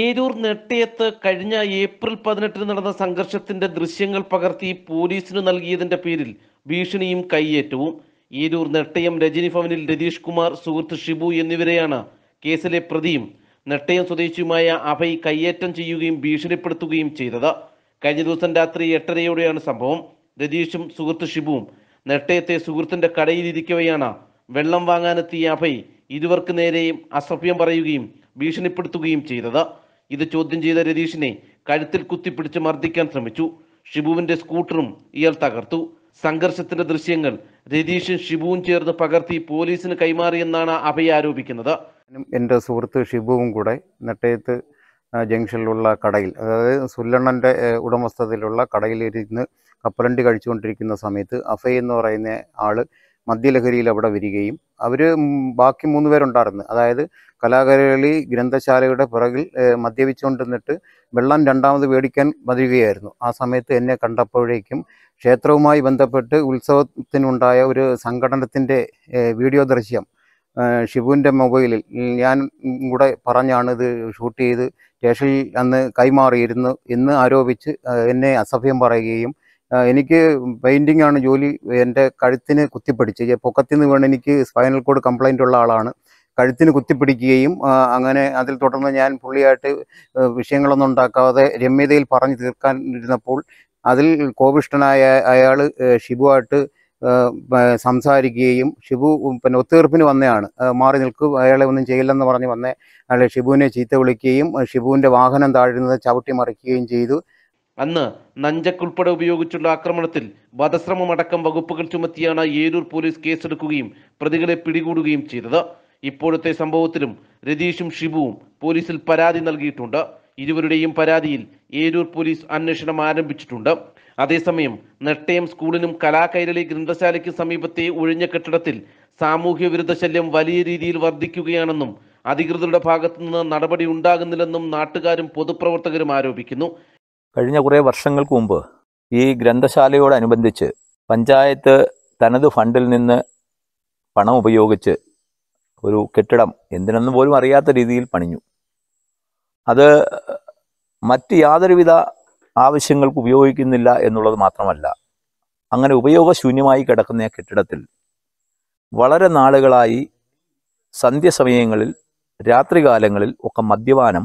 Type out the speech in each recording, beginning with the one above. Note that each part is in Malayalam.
ഏരൂർ നെട്ടയത്ത് കഴിഞ്ഞ ഏപ്രിൽ പതിനെട്ടിന് നടന്ന സംഘർഷത്തിന്റെ ദൃശ്യങ്ങൾ പകർത്തി പോലീസിന് നൽകിയതിന്റെ പേരിൽ ഭീഷണിയും കയ്യേറ്റവും ഏരൂർ നെട്ടയം രജനി ഭവനിൽ രതീഷ് കുമാർ സുഹൃത്ത് ഷിബു എന്നിവരെയാണ് കേസിലെ പ്രതിയും നെട്ടയം സ്വദേശിയുമായ അഭയ് കയ്യേറ്റം ചെയ്യുകയും ഭീഷണിപ്പെടുത്തുകയും ചെയ്തത് കഴിഞ്ഞ ദിവസം രാത്രി എട്ടരയോടെയാണ് സംഭവം രതീഷും സുഹൃത്ത് ഷിബുവും നെട്ടയത്തെ സുഹൃത്തിന്റെ കടയിലിരിക്കവെയാണ് വെള്ളം വാങ്ങാനെത്തിയ അഭയ് ഇരുവർക്ക് നേരെയും അസഭ്യം പറയുകയും ഭീഷണിപ്പെടുത്തുകയും ചെയ്തത് ഇത് ചോദ്യം ചെയ്ത രതീഷിനെ കഴുത്തിൽ കുത്തിപ്പിടിച്ച് മർദ്ദിക്കാൻ ശ്രമിച്ചു ഷിബുവിന്റെ സ്കൂട്ടറും ഇയാൾ തകർത്തു സംഘർഷത്തിന്റെ ദൃശ്യങ്ങൾ രതീഷും ഷിബുവും ചേർന്ന് പകർത്തി പോലീസിന് കൈമാറിയെന്നാണ് അഭയ ആരോപിക്കുന്നത് എൻ്റെ സുഹൃത്ത് ഷിബുവും കൂടെ നെട്ടയത്ത് ജംഗ്ഷനിലുള്ള കടയിൽ അതായത് സുല്ലണ്ണൻ്റെ ഉടമസ്ഥതയിലുള്ള കടയിലിരുന്ന് കപ്പലണ്ടി കഴിച്ചുകൊണ്ടിരിക്കുന്ന സമയത്ത് അഫയ എന്ന് പറയുന്ന ആൾ മദ്യലഹരിയിൽ അവിടെ വരികയും അവർ ബാക്കി മൂന്ന് പേരുണ്ടായിരുന്നു അതായത് കലാകരളി ഗ്രന്ഥശാലയുടെ പിറകിൽ മദ്യപിച്ചുകൊണ്ടിരുന്നിട്ട് വെള്ളം രണ്ടാമത് മേടിക്കാൻ വരികയായിരുന്നു ആ സമയത്ത് എന്നെ കണ്ടപ്പോഴേക്കും ക്ഷേത്രവുമായി ബന്ധപ്പെട്ട് ഉത്സവത്തിനുണ്ടായ ഒരു സംഘടനത്തിൻ്റെ വീഡിയോ ദൃശ്യം ഷിബുവിൻ്റെ മൊബൈലിൽ ഞാൻ കൂടെ പറഞ്ഞാണ് ഇത് ഷൂട്ട് ചെയ്ത് സ്റ്റേഷനിൽ അന്ന് കൈമാറിയിരുന്നു എന്ന് ആരോപിച്ച് എന്നെ അസഭ്യം പറയുകയും എനിക്ക് പെയിൻറ്റിംഗ് ആണ് ജോലി എൻ്റെ കഴുത്തിന് കുത്തിപ്പിടിച്ച് പൊക്കത്തിൽ നിന്ന് വേണം എനിക്ക് സ്പൈനൽ കോഡ് കംപ്ലൈൻ്റ് ഉള്ള ആളാണ് കഴുത്തിന് കുത്തിപ്പിടിക്കുകയും അങ്ങനെ അതിൽ തുടർന്ന് ഞാൻ പുള്ളിയായിട്ട് വിഷയങ്ങളൊന്നും ഉണ്ടാക്കാതെ രമ്യതയിൽ പറഞ്ഞു തീർക്കാൻ ഇരുന്നപ്പോൾ അതിൽ കോപിഷ്ടനായ അയാൾ ഷിബുവായിട്ട് സംസാരിക്കുകയും ഷിബു പിന്നെ ഒത്തുതീർപ്പിന് വന്നയാണ് മാറി നിൽക്കും അയാളെ ഒന്നും ചെയ്യില്ലെന്ന് പറഞ്ഞ് വന്നേ അയാളെ ഷിബുവിനെ ചീത്ത വിളിക്കുകയും ഷിബുവിൻ്റെ വാഹനം താഴുന്നത് ചവിട്ടി മറിക്കുകയും ചെയ്തു അന്ന് നഞ്ചക്കുൾപ്പെടെ ഉപയോഗിച്ചുള്ള ആക്രമണത്തിൽ വധശ്രമമടക്കം വകുപ്പുകൾ ചുമത്തിയാണ് ഏരൂർ പോലീസ് കേസെടുക്കുകയും പ്രതികളെ പിടികൂടുകയും ചെയ്തത് ഇപ്പോഴത്തെ സംഭവത്തിലും രതീഷും ഷിബുവും പോലീസിൽ പരാതി നൽകിയിട്ടുണ്ട് ഇരുവരുടെയും പരാതിയിൽ ഏരൂർ പോലീസ് അന്വേഷണം ആരംഭിച്ചിട്ടുണ്ട് അതേസമയം നെട്ടയം സ്കൂളിനും കലാകൈരളി ഗ്രന്ഥശാലയ്ക്കും സമീപത്തെ ഒഴിഞ്ഞ കെട്ടിടത്തിൽ സാമൂഹ്യ വിരുദ്ധ ശല്യം വലിയ രീതിയിൽ വർദ്ധിക്കുകയാണെന്നും അധികൃതരുടെ ഭാഗത്തുനിന്ന് നടപടി ഉണ്ടാകുന്നില്ലെന്നും നാട്ടുകാരും പൊതുപ്രവർത്തകരും ആരോപിക്കുന്നു കഴിഞ്ഞ കുറേ വർഷങ്ങൾക്ക് മുമ്പ് ഈ ഗ്രന്ഥശാലയോടനുബന്ധിച്ച് പഞ്ചായത്ത് തനത് ഫണ്ടിൽ നിന്ന് പണം ഉപയോഗിച്ച് ഒരു കെട്ടിടം എന്തിനെന്ന് പോലും അറിയാത്ത രീതിയിൽ പണിഞ്ഞു അത് മറ്റ് യാതൊരുവിധ ആവശ്യങ്ങൾക്ക് ഉപയോഗിക്കുന്നില്ല എന്നുള്ളത് മാത്രമല്ല അങ്ങനെ ഉപയോഗശൂന്യമായി കിടക്കുന്ന ആ കെട്ടിടത്തിൽ വളരെ നാളുകളായി സന്ധ്യസമയങ്ങളിൽ രാത്രികാലങ്ങളിൽ ഒക്കെ മദ്യപാനം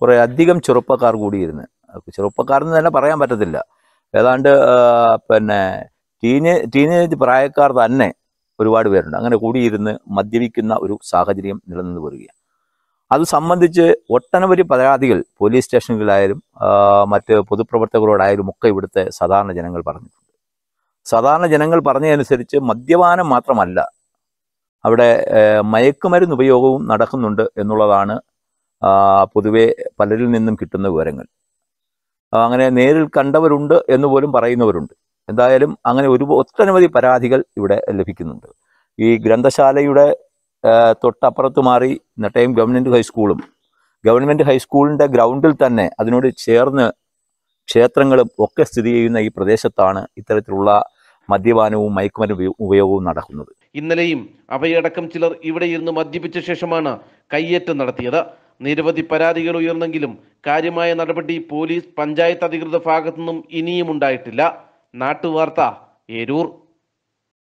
കുറേ അധികം ചെറുപ്പക്കാർ കൂടിയിരുന്ന് ചെറുപ്പക്കാരെന്ന് തന്നെ പറയാൻ പറ്റത്തില്ല ഏതാണ്ട് പിന്നെ ടീനേ ടീനേജ് പ്രായക്കാർ തന്നെ ഒരുപാട് പേരുണ്ട് അങ്ങനെ കൂടിയിരുന്ന് മദ്യപിക്കുന്ന ഒരു സാഹചര്യം നിലനിന്ന് വരികയാണ് അത് സംബന്ധിച്ച് ഒട്ടനവധി പരാതികൾ പോലീസ് സ്റ്റേഷനുകളിലായാലും മറ്റ് പൊതുപ്രവർത്തകരോടായാലും ഒക്കെ ഇവിടുത്തെ സാധാരണ ജനങ്ങൾ പറഞ്ഞിട്ടുണ്ട് സാധാരണ ജനങ്ങൾ പറഞ്ഞതനുസരിച്ച് മദ്യപാനം മാത്രമല്ല അവിടെ മയക്കുമരുന്ന് ഉപയോഗവും നടക്കുന്നുണ്ട് എന്നുള്ളതാണ് പൊതുവെ പലരിൽ നിന്നും കിട്ടുന്ന വിവരങ്ങൾ അങ്ങനെ നേരിൽ കണ്ടവരുണ്ട് എന്ന് പോലും പറയുന്നവരുണ്ട് എന്തായാലും അങ്ങനെ ഒരു ഒട്ടനവധി പരാതികൾ ഇവിടെ ലഭിക്കുന്നുണ്ട് ഈ ഗ്രന്ഥശാലയുടെ തൊട്ടപ്പുറത്ത് മാറി നെട്ടയം ഗവൺമെൻറ് ഹൈസ്കൂളും ഗവൺമെൻറ് ഹൈസ്കൂളിൻ്റെ ഗ്രൗണ്ടിൽ തന്നെ അതിനോട് ചേർന്ന് ക്ഷേത്രങ്ങളും ഒക്കെ സ്ഥിതി ചെയ്യുന്ന ഈ പ്രദേശത്താണ് ഇത്തരത്തിലുള്ള മദ്യപാനവും മയക്കുമരു ഉപയോഗവും നടക്കുന്നത് ഇന്നലെയും അവയടക്കം ചിലർ ഇവിടെ ഇരുന്ന് മദ്യപിച്ച ശേഷമാണ് കയ്യേറ്റം നടത്തിയത് നിരവധി പരാതികൾ ഉയർന്നെങ്കിലും കാര്യമായ നടപടി പോലീസ് പഞ്ചായത്ത് അധികൃത ഭാഗത്തുനിന്നും ഇനിയും ഉണ്ടായിട്ടില്ല നാട്ടുവാർത്ത ഏരൂർ